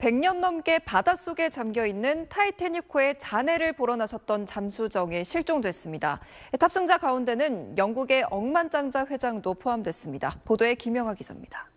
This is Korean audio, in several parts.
100년 넘게 바닷속에 잠겨 있는 타이타닉호의 잔해를 보러 나섰던 잠수정이 실종됐습니다. 탑승자 가운데는 영국의 억만장자 회장도 포함됐습니다. 보도에 김영아 기자입니다.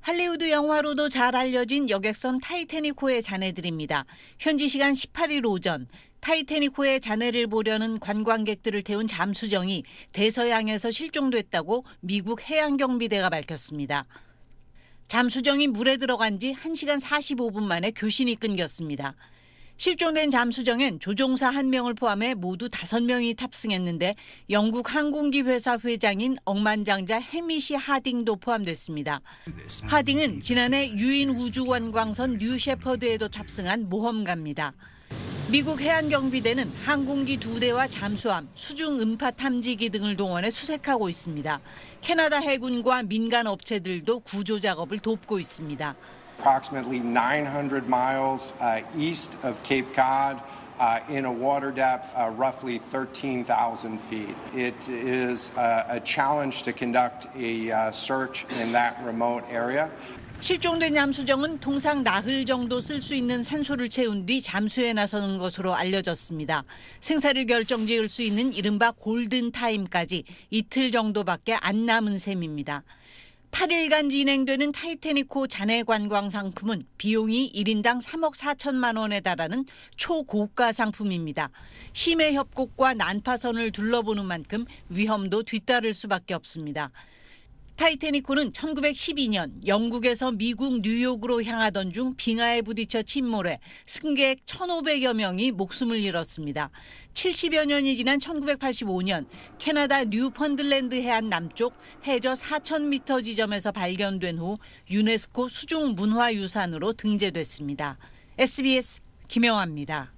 할리우드 영화로도 잘 알려진 여객선 타이타닉호의 잔해들입니다. 현지 시간 18일 오전 타이타닉호의 잔해를 보려는 관광객들을 태운 잠수정이 대서양에서 실종됐다고 미국 해양경비대가 밝혔습니다. 잠수정이 물에 들어간 지 1시간 45분 만에 교신이 끊겼습니다. 실종된 잠수정엔 조종사 한명을 포함해 모두 다섯 명이 탑승했는데 영국 항공기 회사 회장인 억만장자 해미시 하딩도 포함됐습니다. 하딩은 지난해 유인 우주관광선 뉴 셰퍼드에도 탑승한 모험가입니다. 미국 해안경비대는 항공기 두 대와 잠수함, 수중 음파 탐지기 등을 동원해 수색하고 있습니다. 캐나다 해군과 민간 업체들도 구조 작업을 돕고 있습니다. Approximately 900 miles east of Cape Cod. Uh, in a water depth uh, roughly 13,000 feet. It is uh, a challenge to conduct a uh, search in that remote area. 실종된 함수정은 통상 나흘 정도 쓸 수 있는 산소를 채운 뒤 잠수에 나서는 것으로 알려졌습니다. 생사를 결정지을 수 있는 이른바 골든타임까지 이틀 정도밖에 안 남은 셈입니다. 8일간 진행되는 타이테니코 잔해 관광 상품은 비용이 1인당 3억 4천만 원에 달하는 초고가 상품입니다. 심해 협곡과 난파선을 둘러보는 만큼 위험도 뒤따를 수밖에 없습니다. 타이테니코는 1912년 영국에서 미국 뉴욕으로 향하던 중 빙하에 부딪혀 침몰해 승객 1,500여 명이 목숨을 잃었습니다. 70여 년이 지난 1985년 캐나다 뉴펀들랜드 해안 남쪽 해저 4,000m 지점에서 발견된 후 유네스코 수중문화유산으로 등재됐습니다. SBS 김영화입니다.